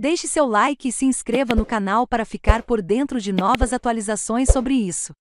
Deixe seu like e se inscreva no canal para ficar por dentro de novas atualizações sobre isso.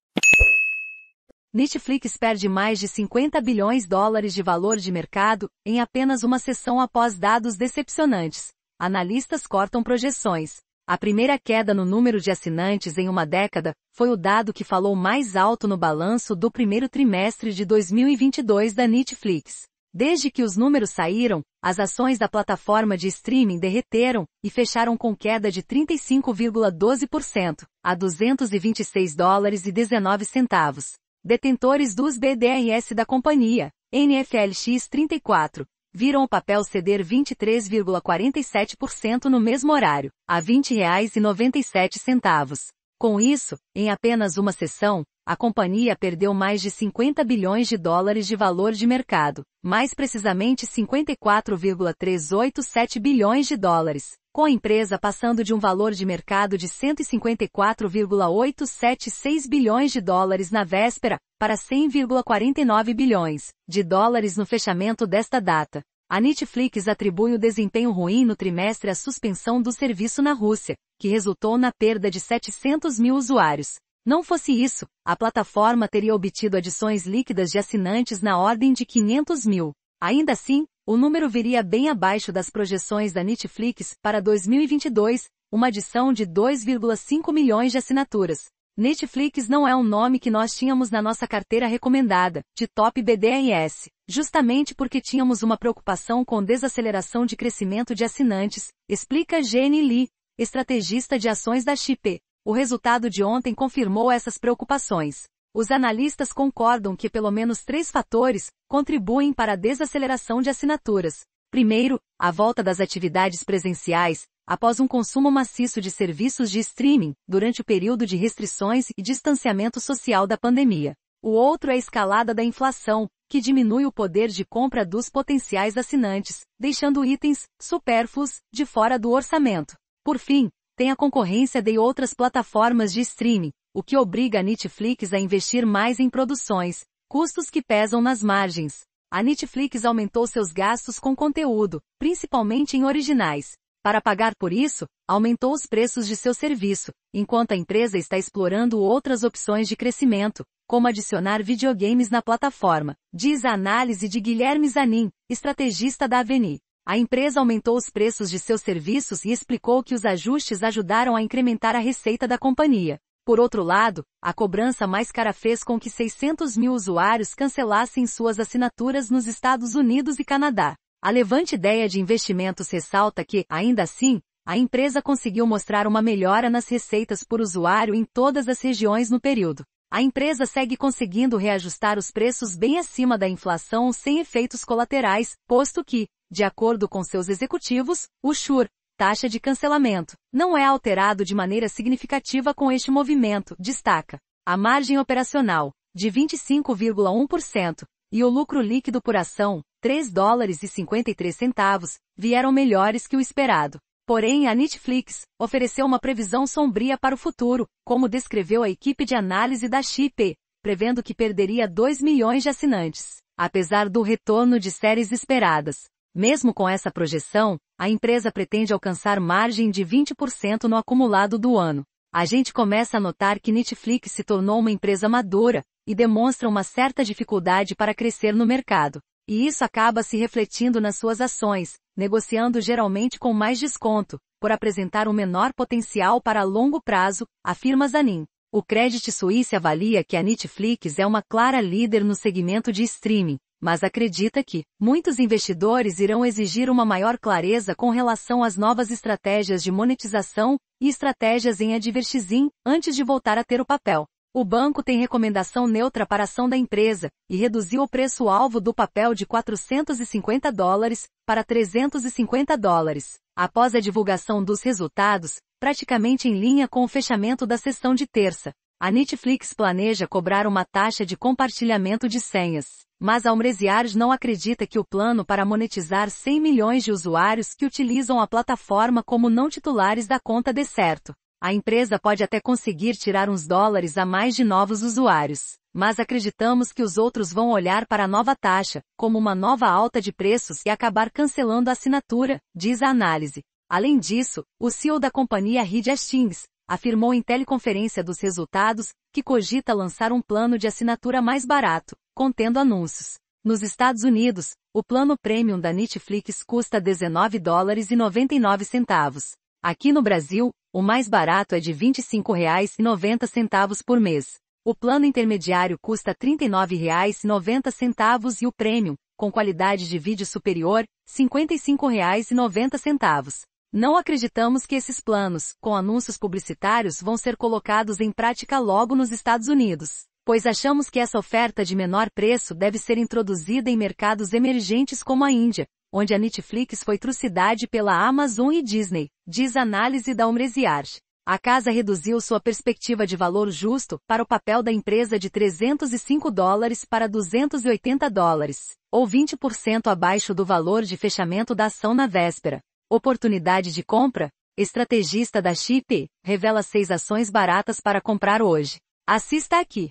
Netflix perde mais de 50 bilhões de dólares de valor de mercado em apenas uma sessão após dados decepcionantes. Analistas cortam projeções. A primeira queda no número de assinantes em uma década foi o dado que falou mais alto no balanço do primeiro trimestre de 2022 da Netflix. Desde que os números saíram, as ações da plataforma de streaming derreteram e fecharam com queda de 35,12% a 226 dólares e 19 centavos. Detentores dos BDRs da companhia, NFLX 34, viram o papel ceder 23,47% no mesmo horário, a R$ 20,97. Com isso, em apenas uma sessão, a companhia perdeu mais de 50 bilhões de dólares de valor de mercado, mais precisamente 54,387 bilhões de dólares, com a empresa passando de um valor de mercado de 154,876 bilhões de dólares na véspera para 100,49 bilhões de dólares no fechamento desta data, a Netflix atribui o desempenho ruim no trimestre à suspensão do serviço na Rússia, que resultou na perda de 700 mil usuários. Não fosse isso, a plataforma teria obtido adições líquidas de assinantes na ordem de 500 mil. Ainda assim, o número viria bem abaixo das projeções da Netflix para 2022, uma adição de 2,5 milhões de assinaturas. Netflix não é um nome que nós tínhamos na nossa carteira recomendada, de top BDRS. Justamente porque tínhamos uma preocupação com desaceleração de crescimento de assinantes, explica Jenny Lee, estrategista de ações da Chip. O resultado de ontem confirmou essas preocupações. Os analistas concordam que pelo menos três fatores contribuem para a desaceleração de assinaturas. Primeiro, a volta das atividades presenciais, após um consumo maciço de serviços de streaming, durante o período de restrições e distanciamento social da pandemia. O outro é a escalada da inflação, que diminui o poder de compra dos potenciais assinantes, deixando itens supérfluos de fora do orçamento. Por fim, tem a concorrência de outras plataformas de streaming, o que obriga a Netflix a investir mais em produções, custos que pesam nas margens. A Netflix aumentou seus gastos com conteúdo, principalmente em originais. Para pagar por isso, aumentou os preços de seu serviço, enquanto a empresa está explorando outras opções de crescimento, como adicionar videogames na plataforma, diz a análise de Guilherme Zanin, estrategista da Aveni. A empresa aumentou os preços de seus serviços e explicou que os ajustes ajudaram a incrementar a receita da companhia. Por outro lado, a cobrança mais cara fez com que 600 mil usuários cancelassem suas assinaturas nos Estados Unidos e Canadá. A levante ideia de investimentos ressalta que, ainda assim, a empresa conseguiu mostrar uma melhora nas receitas por usuário em todas as regiões no período. A empresa segue conseguindo reajustar os preços bem acima da inflação sem efeitos colaterais, posto que, de acordo com seus executivos, o SURE, taxa de cancelamento, não é alterado de maneira significativa com este movimento, destaca. A margem operacional, de 25,1%, e o lucro líquido por ação, 3 dólares e 53 centavos, vieram melhores que o esperado. Porém, a Netflix ofereceu uma previsão sombria para o futuro, como descreveu a equipe de análise da Chip, prevendo que perderia 2 milhões de assinantes, apesar do retorno de séries esperadas. Mesmo com essa projeção, a empresa pretende alcançar margem de 20% no acumulado do ano. A gente começa a notar que Netflix se tornou uma empresa madura e demonstra uma certa dificuldade para crescer no mercado. E isso acaba se refletindo nas suas ações, negociando geralmente com mais desconto, por apresentar um menor potencial para longo prazo, afirma Zanin. O Credit Suisse avalia que a Netflix é uma clara líder no segmento de streaming, mas acredita que muitos investidores irão exigir uma maior clareza com relação às novas estratégias de monetização e estratégias em advertising antes de voltar a ter o papel. O banco tem recomendação neutra para ação da empresa e reduziu o preço-alvo do papel de 450 dólares para 350 dólares, após a divulgação dos resultados, praticamente em linha com o fechamento da sessão de terça. A Netflix planeja cobrar uma taxa de compartilhamento de senhas, mas a não acredita que o plano para monetizar 100 milhões de usuários que utilizam a plataforma como não titulares da conta dê certo. A empresa pode até conseguir tirar uns dólares a mais de novos usuários, mas acreditamos que os outros vão olhar para a nova taxa, como uma nova alta de preços e acabar cancelando a assinatura, diz a análise. Além disso, o CEO da companhia Reed Hastings afirmou em teleconferência dos resultados que cogita lançar um plano de assinatura mais barato, contendo anúncios. Nos Estados Unidos, o plano premium da Netflix custa 19 dólares e 99 centavos, Aqui no Brasil, o mais barato é de R$ 25,90 por mês. O plano intermediário custa R$ 39,90 e o prêmio, com qualidade de vídeo superior, R$ 55,90. Não acreditamos que esses planos, com anúncios publicitários, vão ser colocados em prática logo nos Estados Unidos, pois achamos que essa oferta de menor preço deve ser introduzida em mercados emergentes como a Índia, onde a Netflix foi trucidade pela Amazon e Disney, diz análise da Omresiart. A casa reduziu sua perspectiva de valor justo para o papel da empresa de 305 dólares para 280 dólares, ou 20% abaixo do valor de fechamento da ação na véspera. Oportunidade de compra? Estrategista da Chip revela seis ações baratas para comprar hoje. Assista aqui.